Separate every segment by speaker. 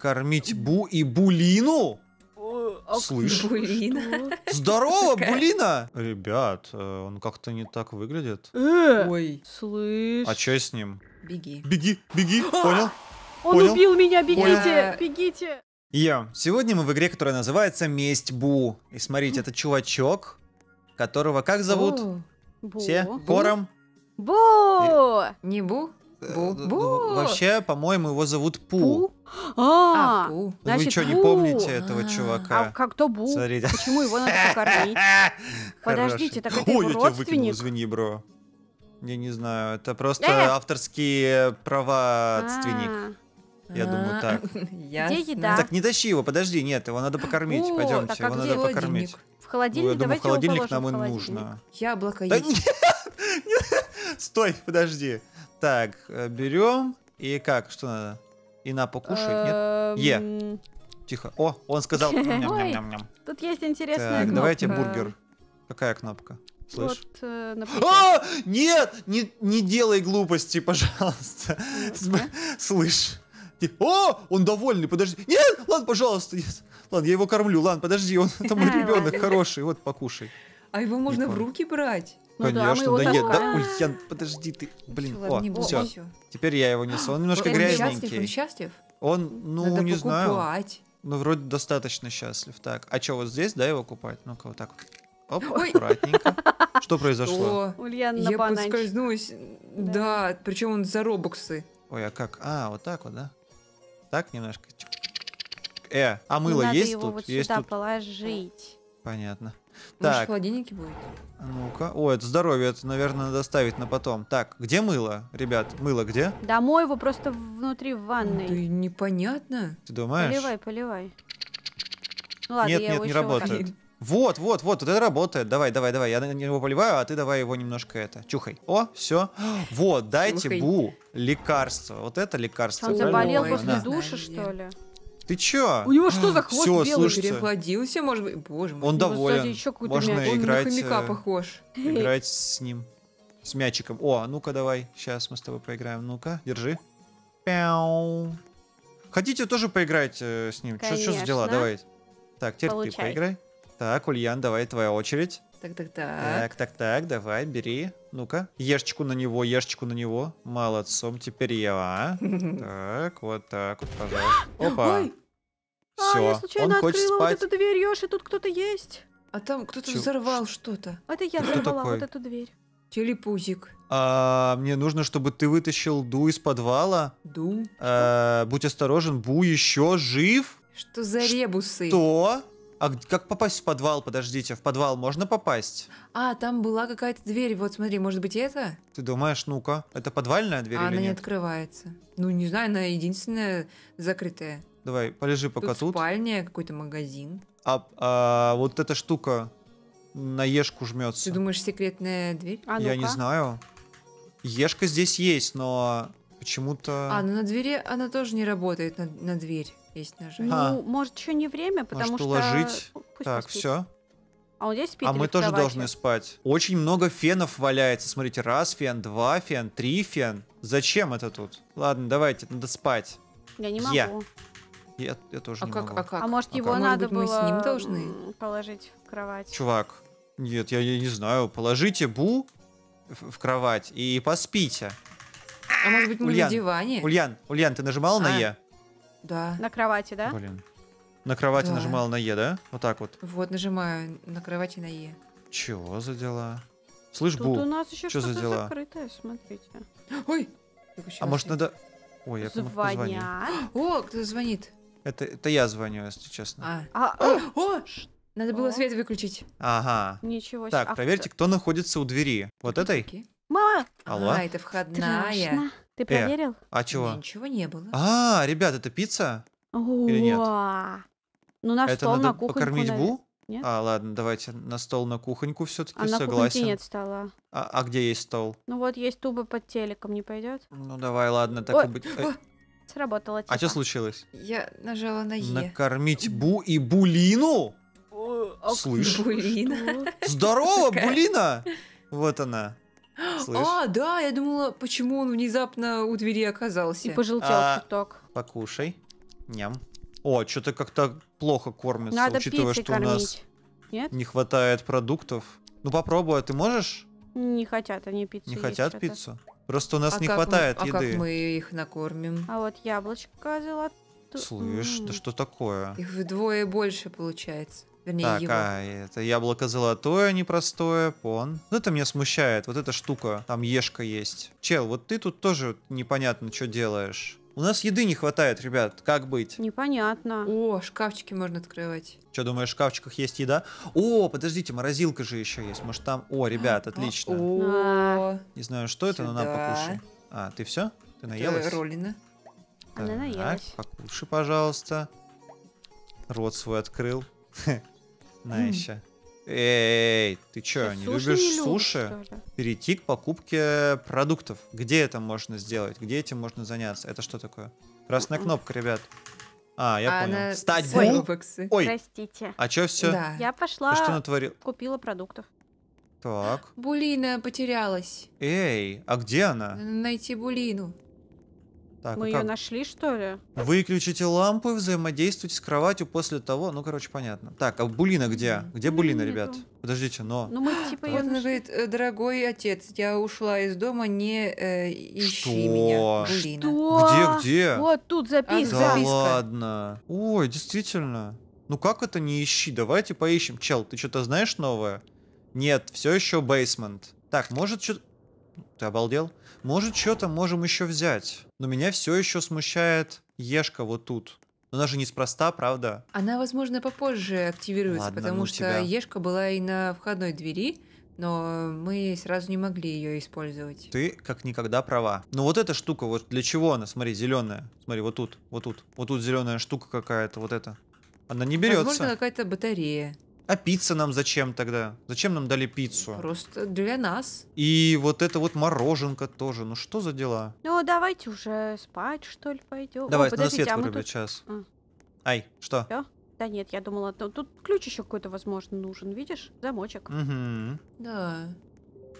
Speaker 1: Кормить Бу и Булину?
Speaker 2: А слышь. Булина. Здорово,
Speaker 1: Булина! Ребят, э, он как-то не так выглядит.
Speaker 3: Э! Ой. Слышь. А что с ним? Беги.
Speaker 1: Беги, беги, понял? Он понял? убил
Speaker 3: меня, бегите, бегите!
Speaker 1: Йо, сегодня мы в игре, которая называется «Месть Бу». И смотрите, это чувачок, которого как зовут?
Speaker 3: Бу. Все? Бу. Хором? Бу!
Speaker 2: И...
Speaker 3: Не Бу? Бу. Э, ну, ну, бу. Вообще,
Speaker 1: по-моему, его зовут Пу. Пу?
Speaker 3: А, а Пу. Значит, Вы что, не помните а.
Speaker 1: этого чувака? А как
Speaker 3: то Бу? Смотрите. Почему его надо покормить?
Speaker 1: Подождите, так это его родственник? Ой, я тебя выкинул, извини, бро. Я не знаю, это просто э! авторские права родственник. А. Я а. думаю, так.
Speaker 3: Где
Speaker 1: еда? Так, не тащи его, подожди, нет, его надо покормить, пойдемте, его надо покормить. В холодильник, давайте его положим в холодильник.
Speaker 2: Яблоко есть.
Speaker 1: Стой, подожди. Так, э, берем. И как? Что надо? И на покушать, нет? Е. Эм, Тихо. О, он сказал.
Speaker 3: Тут есть интересная Так, давайте бургер.
Speaker 1: Какая кнопка? Слышь? Вот,
Speaker 3: э, а,
Speaker 1: Нет! Не, не делай глупости, пожалуйста. Слышь. О! Он довольный, подожди. Нет! Ладно, пожалуйста. Ладно, я его кормлю. Ладно, подожди, он это мой ребенок хороший. Вот покушай. А его можно в
Speaker 2: руки брать? Ну Конечно, да, да, я, да, ой,
Speaker 1: я, подожди, ты, блин, ладно, о, все, все, теперь я его несу, он немножко он грязненький. он счастлив? Он, ну, Надо не знаю. Ну, вроде достаточно счастлив. Так, а что, вот здесь, да, его купать? Ну-ка, вот так вот. Оп, Ой. аккуратненько. Что произошло?
Speaker 2: О, Ульяна я бананчик. поскользнулась. Да. да, причем он за робоксы.
Speaker 1: Ой, а как? А, вот так вот, да? Так немножко. Э, а мыло ну, есть тут? Надо его вот есть сюда тут?
Speaker 3: положить.
Speaker 1: Понятно. Так. Может, в холодильнике будет? А ну-ка. О, это здоровье, это, наверное, надо ставить на потом. Так, где мыло, ребят? Мыло где?
Speaker 3: Домой его просто внутри в ванной. Да непонятно.
Speaker 1: Ты думаешь? Поливай,
Speaker 3: поливай. Ну, ладно, нет, я нет, не работает.
Speaker 1: Вот, вот, вот, вот это работает. Давай, давай, давай. Я на него поливаю, а ты давай его немножко это. Чухай. О, все. Вот, дайте Чухай. Бу лекарство. Вот это лекарство. Он заболел после
Speaker 3: душа, что ли?
Speaker 1: Ты чё? У него что за хвост Всё, белый слушайте.
Speaker 2: перехладился, может быть? Боже мой. Он доволен. еще какой-то Можно мяч. играть, Он на хомяка э, похож. Играть
Speaker 1: с ним. С мячиком. О, а ну-ка давай. Сейчас мы с тобой проиграем. Ну-ка, держи. Пяу. Хотите тоже поиграть э, с ним? Что за дела? Давай. Так, теперь Получай. ты поиграй. Так, Ульян, давай твоя очередь.
Speaker 2: Так, так, так. Так,
Speaker 1: так, так, давай, бери. Ну-ка. Ешечку на него, ешечку на него. Молодцом, теперь я. А. Так, вот так вот, пожалуйста. Опа. Ой, все. Я случайно Он хочет спать. вот
Speaker 3: эту дверь, Ёж, и тут кто-то есть. А там кто-то взорвал что-то. А это я Кто взорвала такой? вот эту дверь.
Speaker 1: Телепузик. А, мне нужно, чтобы ты вытащил Ду из подвала. Ду? А, будь осторожен, Бу еще жив?
Speaker 2: Что за ребусы?
Speaker 1: Что? А как попасть в подвал? Подождите, в подвал можно попасть?
Speaker 2: А, там была какая-то дверь. Вот смотри, может быть это?
Speaker 1: Ты думаешь, ну-ка, это подвальная дверь а или она нет? не
Speaker 2: открывается. Ну, не знаю, она единственная закрытая.
Speaker 1: Давай, полежи пока тут. тут.
Speaker 2: спальня, какой-то магазин.
Speaker 1: А, а вот эта штука на ешку жмется. Ты думаешь, секретная
Speaker 2: дверь? А, ну Я не
Speaker 1: знаю. Ешка здесь есть, но почему-то... А,
Speaker 2: ну на двери она тоже не работает, на, на дверь
Speaker 3: есть нажать. Ну, а. Ну, может, еще не время, потому может, что... уложить. Пусть так, все. А он здесь
Speaker 1: спит А мы тоже кровати? должны спать. Очень много фенов валяется. Смотрите, раз фен, два фен, три фен. Зачем это тут? Ладно, давайте, надо спать. Я не могу. Я. Я, я тоже а не как, могу. А, как?
Speaker 3: а может а его как? надо Может, было мы с ним должны положить в кровать? Чувак,
Speaker 1: нет, я, я не знаю. Положите Бу в, в кровать и поспите.
Speaker 2: А может быть мы Ульян, на диване? Ульян,
Speaker 1: Ульян, ты нажимал а, на Е?
Speaker 2: Да. На кровати, да? Блин.
Speaker 1: На кровати да. нажимал на Е, да? Вот так вот.
Speaker 2: Вот, нажимаю на кровати на Е.
Speaker 1: Чего за дела? Слышь, Тут Бу, у нас еще что за дела?
Speaker 2: закрытое, смотрите. Ой!
Speaker 1: А может надо... Ой, я Звонят.
Speaker 2: О, кто звонит.
Speaker 1: Это, это я звоню, если честно.
Speaker 2: А. А, а! о, о, надо было свет выключить.
Speaker 1: Ага.
Speaker 2: Ничего себе. Так, проверьте,
Speaker 1: кто находится у двери. Вот этой?
Speaker 2: Мама! Алло? А, это входная.
Speaker 3: Ты э, проверил?
Speaker 1: а чего? Ничего не было. А, ребят, это пицца?
Speaker 3: Или нет? Ну, на это стол, надо на кухоньку. покормить Бу? Нет?
Speaker 1: А, ладно, давайте на стол, на кухоньку все-таки а согласен. На нет стола. А, а где есть стол?
Speaker 3: Ну вот есть туба под телеком, не пойдет?
Speaker 1: Ну давай, ладно, так Ой. и быть. Э,
Speaker 3: Сработало. Типа. А что типа. случилось? Я нажала на Е.
Speaker 1: Накормить Бу и Булину?
Speaker 3: О, а Слышь? Булина.
Speaker 2: Здорово, Булина!
Speaker 1: Вот она. Слышь? А,
Speaker 2: да, я думала, почему он внезапно у двери оказался. И пожелтел а, чуток.
Speaker 1: Покушай. Ням. О, что-то как-то плохо кормится, Надо учитывая, что кормить. у нас Нет? не хватает продуктов. Ну попробуй, а ты можешь?
Speaker 3: Не хотят они пиццу. Не хотят пиццу?
Speaker 1: Просто у нас а не хватает мы, а еды. А как мы
Speaker 3: их накормим? А вот яблочко золотое. Слышь,
Speaker 1: да что такое? Их
Speaker 2: вдвое больше получается. Вернее, так, его. а
Speaker 1: это яблоко золотое, а непростое, пон. Ну это меня смущает, вот эта штука, там ешка есть. Чел, вот ты тут тоже непонятно, что делаешь. У нас еды не хватает, ребят, как быть?
Speaker 2: Непонятно. О, шкафчики можно открывать.
Speaker 1: Что, думаешь, в шкафчиках есть еда? О, подождите, морозилка же еще есть. Может там... О, ребят, а, отлично. О,
Speaker 2: а.
Speaker 1: не знаю, что это, но нам покушаем. А, ты все? Ты наелась? Это
Speaker 2: роллина. Так, Она наелась.
Speaker 1: покушай, пожалуйста. Рот свой открыл. На еще. Эй, ты чё, не суши любишь не любишь, суши? Перейти к покупке продуктов. Где это можно сделать? Где этим можно заняться? Это что такое? Красная м-м. кнопка, ребят. А, я а понял. Она... Стать бум? Ой, простите. А чё все? Да. Я пошла, ты что натворил?
Speaker 3: купила продуктов. Так. Булина потерялась.
Speaker 1: Эй, а где она? Надо
Speaker 2: найти Булину. Так, Мы а ее нашли, что ли?
Speaker 1: Выключите лампы, взаимодействуйте с кроватью после того. Ну, короче, понятно. Так, а Булина где? Где Булина, ребят? Подождите, но. Ну, мы
Speaker 2: типа ее. Он говорит, «Э, дорогой отец, я ушла из дома, не э,
Speaker 3: ищи
Speaker 1: что? меня. Булина. Что? Где, где? Вот
Speaker 3: тут записка. А, да записка.
Speaker 1: ладно. Ой, действительно. Ну как это не ищи? Давайте поищем. Чел, ты что-то знаешь новое? Нет, все еще бейсмент. Так, может что-то... Ты обалдел? Может, что-то можем еще взять. Но меня все еще смущает Ешка вот тут. Но она же неспроста, правда?
Speaker 2: Она, возможно, попозже активируется, Ладно, потому ну, что тебя. Ешка была и на входной двери, но мы сразу не могли ее использовать.
Speaker 1: Ты как никогда права. Но вот эта штука, вот для чего она? Смотри, зеленая. Смотри, вот тут, вот тут. Вот тут зеленая штука какая-то, вот эта. Она не берется. Возможно,
Speaker 2: какая-то батарея.
Speaker 1: А пицца нам зачем тогда? Зачем нам дали пиццу?
Speaker 2: Просто
Speaker 3: для нас.
Speaker 1: И вот это вот мороженка тоже. Ну что за дела?
Speaker 3: Ну давайте уже спать, что ли, пойдем. Давай, О, подождите, а свет а тут... час. А.
Speaker 1: Ай, что?
Speaker 3: Всё? Да нет, я думала, ну, тут ключ еще какой-то, возможно, нужен, видишь? Замочек.
Speaker 1: Угу. Да.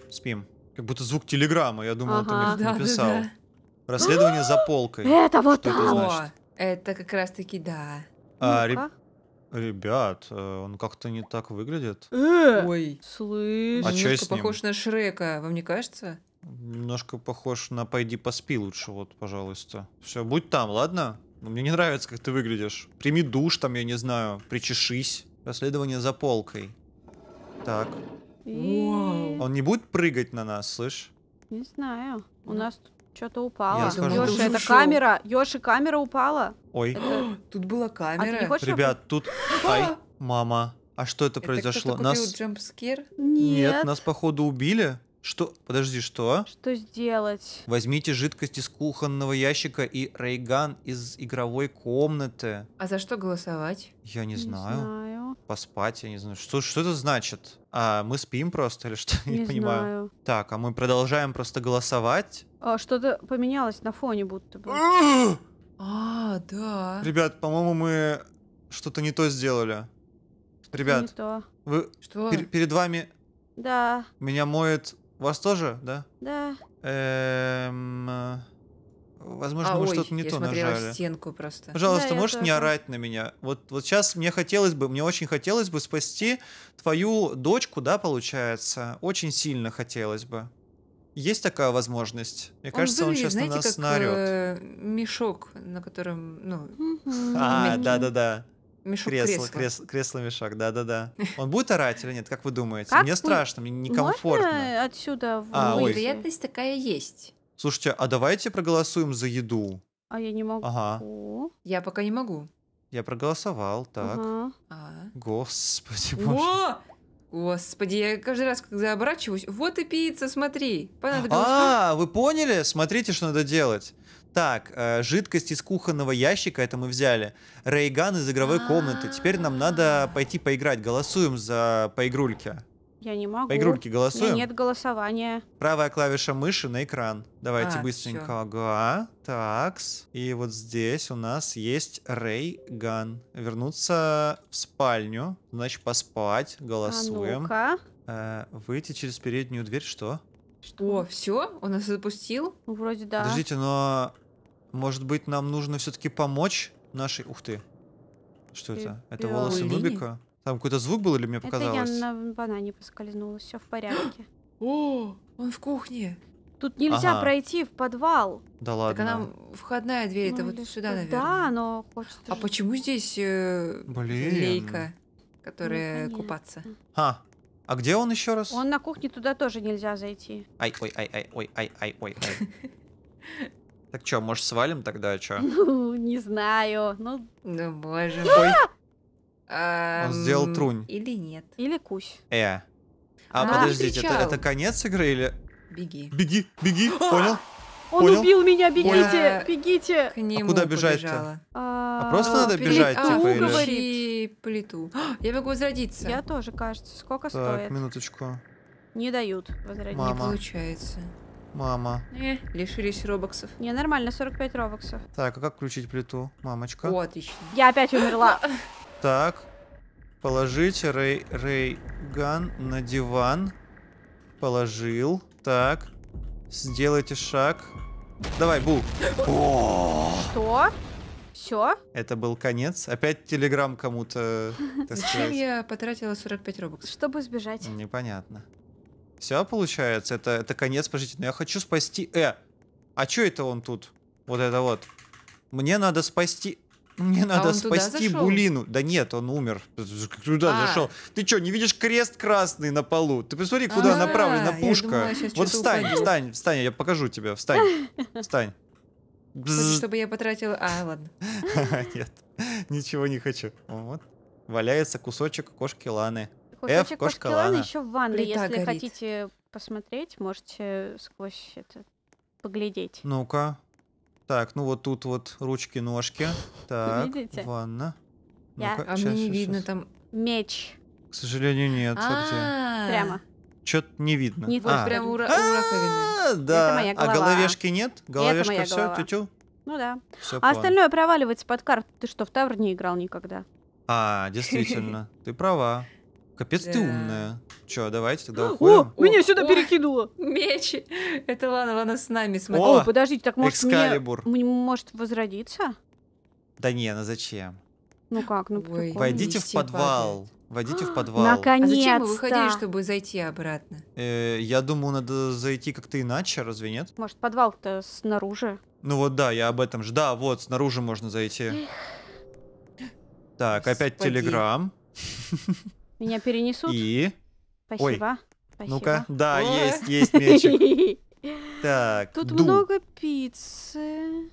Speaker 1: Спим. Как будто звук телеграмма, я думала, ага. ты мне да, написал. Да, да. Расследование за полкой. Это вот что это, значит?
Speaker 2: это как раз таки
Speaker 1: да. А, ну Ребят, э, он как-то не так выглядит. Э! Ой. Слышь. А чё с ним? похож
Speaker 2: на Шрека, вам не кажется?
Speaker 1: Немножко похож на «Пойди поспи лучше», вот, пожалуйста. Все, будь там, ладно? Но ну, мне не нравится, как ты выглядишь. Прими душ там, я не знаю, причешись. Расследование за полкой. Так. Вау. Он не будет прыгать на нас, слышь?
Speaker 3: Не знаю. У ну. нас тут что-то упало. Я Ёши, это ушел. камера. Ёши, камера упала. Ой. Это... Тут была а камера. А хочешь... Ребят,
Speaker 1: тут... Ай, мама. А что это, это произошло? Нас...
Speaker 3: Джампскер? Нет. Нет, нас
Speaker 1: походу убили. Что? Подожди, что?
Speaker 3: Что сделать?
Speaker 1: Возьмите жидкость из кухонного ящика и рейган из игровой комнаты.
Speaker 2: А за что голосовать? Я не, не знаю. знаю.
Speaker 1: Поспать, я не знаю. Что, что это значит? А мы спим просто или что? Не я понимаю. Знаю. Так, а мы продолжаем просто голосовать?
Speaker 3: А, что-то поменялось на фоне будто бы. а, да.
Speaker 1: Ребят, по-моему, мы что-то не то сделали. Ребят, не то. вы что? Пер- перед вами... Да. Меня моет... Вас тоже, да? Да. Эм... Возможно, а, вы что-то не я то смотрела нажали. стенку просто. Пожалуйста, да, можешь тоже... не орать на меня. Вот, вот сейчас мне хотелось бы, мне очень хотелось бы спасти твою дочку, да, получается. Очень сильно хотелось бы. Есть такая возможность. Мне он кажется, выглядит, он сейчас знаете, на нас как, наорет.
Speaker 2: Э, мешок, на котором, ну. А, да, да, да.
Speaker 1: Мешок кресло, кресло, кресло, мешок, да, да, да. Он будет орать или нет? Как вы думаете? Как мне вы... страшно, мне некомфортно.
Speaker 3: Можно отсюда. А, ой. Вероятность такая есть.
Speaker 1: Слушайте, а давайте проголосуем за еду.
Speaker 2: А я не могу. Ага. Я пока не могу.
Speaker 1: Я проголосовал, так.
Speaker 2: Ага. А.
Speaker 1: Господи
Speaker 2: боже. О! Господи, я каждый раз, когда оборачиваюсь, вот и пицца, смотри. Понадобилось. А,
Speaker 1: вы поняли? Смотрите, что надо делать. Так, э, жидкость из кухонного ящика, это мы взяли. Рейган из игровой комнаты. Теперь нам надо а. пойти поиграть. Голосуем за поигрульки.
Speaker 3: Я не могу. По игрульке голосуем? Нет голосования.
Speaker 1: Правая клавиша мыши на экран. Давайте а, быстренько. Все. Ага, такс. И вот здесь у нас есть Рэй Ган. Вернуться в спальню. Значит, поспать. Голосуем. А ну э, выйти через переднюю дверь. Что?
Speaker 2: Что? О, все? Он нас запустил? Ну,
Speaker 3: вроде да. Подождите,
Speaker 1: но... Может быть, нам нужно все-таки помочь нашей... Ух ты. Что это? Это волосы Нубика? Там какой-то звук был или мне показалось? Это
Speaker 3: я на банане поскользнулась, все в порядке. О, он в кухне. Тут нельзя ага. пройти в подвал. Да ладно. Так она входная дверь, ну, это вот сюда, наверное. Да, но хочется. А жить. почему здесь э, лейка,
Speaker 1: которая ну, купаться? А, а где он еще раз? Он
Speaker 3: на кухне туда тоже нельзя зайти.
Speaker 1: Ай, ой, ай, ай, ой, ай, ай, ой, ай. Так что, может свалим тогда, а что?
Speaker 3: Ну, не знаю. Ну, ну
Speaker 2: боже а! мой. А, он сделал трунь. Или нет. Или кусь.
Speaker 1: Э. А, а подождите, это, конец игры или... Беги. Беги, беги, а! понял? Он понял? убил меня, бегите, понял?
Speaker 3: бегите. К нему а куда бежать-то? А, а просто надо бежать, а, или... говорит. плиту. Я могу возродиться. Я тоже, кажется. Сколько так, стоит?
Speaker 1: минуточку.
Speaker 3: Не дают возродиться. Мама. Не получается. Мама. Э, лишились робоксов. Не, нормально, 45 робоксов.
Speaker 1: Так, а как включить плиту, мамочка? О, отлично.
Speaker 3: Я опять умерла.
Speaker 1: Так. Положить рей, рей ган на диван. Положил. Так. Сделайте шаг. Давай, Бу.
Speaker 3: Что? Все?
Speaker 1: Это был конец. Опять телеграм кому-то. Зачем
Speaker 3: я потратила 45 рубок? Чтобы сбежать.
Speaker 1: Непонятно. Все получается. Это, это конец, подождите. Но я хочу спасти... Э! А что это он тут? Вот это вот. Мне надо спасти... Мне а надо а спасти Булину. Да нет, он умер. Туда а. зашел. Ты что, не видишь крест красный на полу? Ты посмотри, куда а, направлена пушка. Думала, вот встань, упаду. встань, встань, я покажу тебе. Встань, встань. чтобы
Speaker 2: я потратила... А, ладно.
Speaker 1: Нет, ничего не хочу. Вот. Валяется кусочек кошки Ланы. Кусочек F, кошка Лана. еще в ванной. Если хотите
Speaker 3: посмотреть, можете сквозь это поглядеть.
Speaker 1: Ну-ка. Так, ну вот тут вот ручки-ножки. Так, Видите? ванна. Я. Ну а сейчас, мне не сейчас, видно
Speaker 3: сейчас. там. Меч.
Speaker 1: К сожалению, нет. А -а -а. Прямо. Что-то не видно. Не вот а. прям
Speaker 3: у, а, у раковины. Да. Это А головешки нет? Головешка все, тю Ну да. Все а план. остальное проваливается под карту. Ты что, в Тавр не играл никогда?
Speaker 1: А, действительно. Ты права. Капец, да. ты умная. Че, давайте тогда уходим. О, меня сюда
Speaker 2: о, перекинуло. Мечи. Это ладно, она с нами смотрит. О,
Speaker 1: о подождите, так может Экскалибур. мне...
Speaker 3: Может возродиться?
Speaker 1: Да не, ну зачем?
Speaker 3: Ну как, ну Ой, Войдите в подвал.
Speaker 1: Падает. Войдите в подвал. Наконец-то!
Speaker 3: А зачем вы выходили, чтобы
Speaker 2: зайти обратно?
Speaker 1: Э, я думаю, надо зайти как-то иначе, разве нет?
Speaker 2: Может, подвал-то
Speaker 3: снаружи?
Speaker 1: Ну вот да, я об этом же. Да, вот, снаружи можно зайти. Так, опять телеграм.
Speaker 3: Меня перенесут? И...
Speaker 1: Спасибо. Ой. Ну-ка, да, О! есть, есть мячик. Так, Тут ду. много
Speaker 2: пиццы.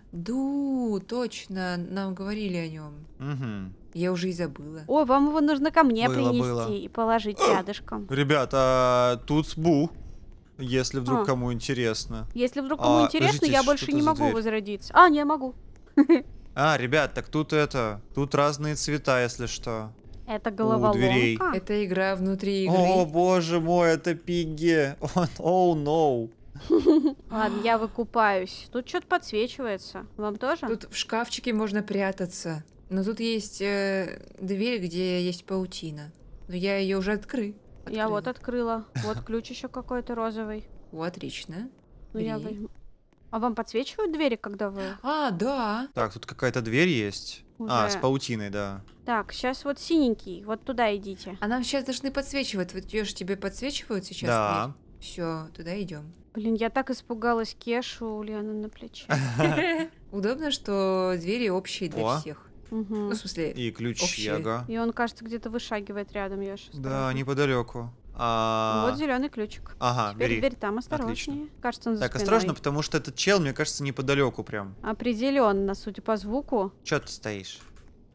Speaker 2: Ду, точно, нам говорили о нем. Угу. Я
Speaker 3: уже и забыла. О, вам его нужно ко мне было, принести было. и положить рядышком.
Speaker 1: Ребята, тут бу. Если вдруг а. кому интересно.
Speaker 3: Если вдруг а, кому а, интересно, я больше не могу дверь? возродиться. А, не могу.
Speaker 1: А, ребят, так тут это, тут разные цвета, если что.
Speaker 3: Это головоломка? У дверей. Это игра внутри игры.
Speaker 1: О, боже мой, это пиги. О, oh, no.
Speaker 3: Ладно, я выкупаюсь. Тут что-то подсвечивается. Вам тоже? Тут в шкафчике можно прятаться.
Speaker 2: Но тут есть э, дверь, где есть паутина. Но я ее уже откры.
Speaker 3: Открыла. Я вот открыла. Вот ключ еще какой-то розовый.
Speaker 2: О, отлично.
Speaker 3: Ну, я А вам подсвечивают двери, когда вы... А, да.
Speaker 1: Так, тут какая-то дверь есть. Уже. А, с паутиной, да.
Speaker 3: Так, сейчас вот синенький, вот туда идите. А нам сейчас должны подсвечивать. Вот идешь, тебе подсвечивают сейчас? Да. Все, туда идем. Блин, я так испугалась Кешу у Лианы на плече. Удобно, что двери общие для всех. Угу. Ну, в смысле, и ключ, общие. И он, кажется, где-то вышагивает рядом, я сейчас.
Speaker 1: Да, неподалеку. А... Вот зеленый ключик. Ага, Теперь бери. дверь там осторожнее. Отлично.
Speaker 3: Кажется, он за Так, спиной. осторожно,
Speaker 1: потому что этот чел, мне кажется, неподалеку прям.
Speaker 3: Определенно, судя по звуку.
Speaker 1: Че ты стоишь?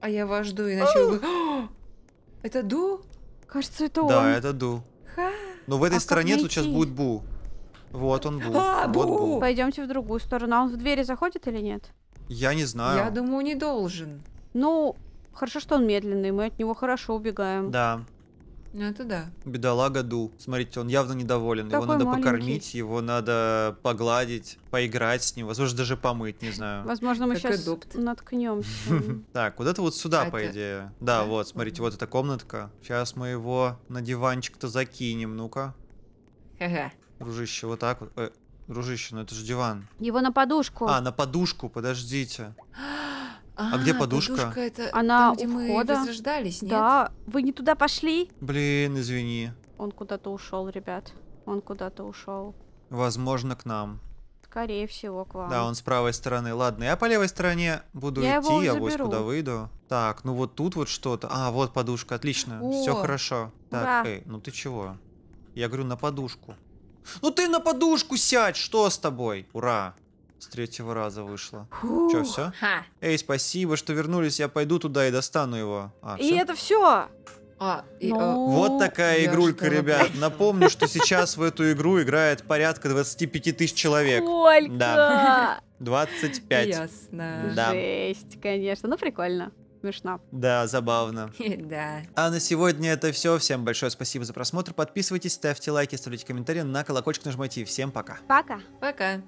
Speaker 3: А я вас жду, иначе вы... Угу. Это Ду? Кажется, это он. Да,
Speaker 1: это Ду. Ха.
Speaker 3: Но в этой а стороне тут сейчас будет
Speaker 1: Бу. Вот он Бу. А, вот Бу. Бу.
Speaker 3: Пойдемте в другую сторону. А он в двери заходит или нет?
Speaker 1: Я не знаю. Я
Speaker 3: думаю, не должен. Ну, хорошо, что он медленный. Мы от него хорошо убегаем. Да. Ну это да.
Speaker 1: Бедолага Ду. Смотрите, он явно недоволен. Такой его надо маленький. покормить, его надо погладить, поиграть с ним, возможно, даже помыть, не знаю.
Speaker 3: Возможно, мы как сейчас адопт. наткнемся.
Speaker 1: Так, вот это вот сюда, а по идее. Да, вот, смотрите, вот эта комнатка. Сейчас мы его на диванчик-то закинем, ну-ка. Дружище, вот так вот. Э, дружище, ну это же диван. Его
Speaker 3: на подушку. А,
Speaker 1: на подушку, подождите. А, а где а, подушка? подушка
Speaker 3: это Она там, где у входа. возрождались, нет? Да, вы не туда пошли?
Speaker 1: Блин, извини.
Speaker 3: Он куда-то ушел, ребят. Он куда-то ушел.
Speaker 1: Возможно, к нам.
Speaker 3: Скорее всего, к вам. Да, он
Speaker 1: с правой стороны. Ладно, я по левой стороне буду я идти, я вот куда выйду. Так, ну вот тут вот что-то. А, вот подушка, отлично. Все хорошо. Так, Ура! эй, ну ты чего? Я говорю, на подушку. Ну ты на подушку сядь, что с тобой? Ура. С третьего раза вышло. Фу. Че, все? Эй, спасибо, что вернулись. Я пойду туда и достану его. А, и
Speaker 3: это все. А, и, ну, а, Вот такая игрулька,
Speaker 1: ребят. Напомню, что сейчас в эту игру играет порядка 25 тысяч человек. Сколько? Да. 25. Ясно. Да.
Speaker 3: Жесть, конечно. Ну, прикольно смешно.
Speaker 1: Да, забавно. да. А на сегодня это все. Всем большое спасибо за просмотр. Подписывайтесь, ставьте лайки, оставляйте комментарии, на колокольчик нажимайте. и Всем пока.
Speaker 2: Пока. Пока.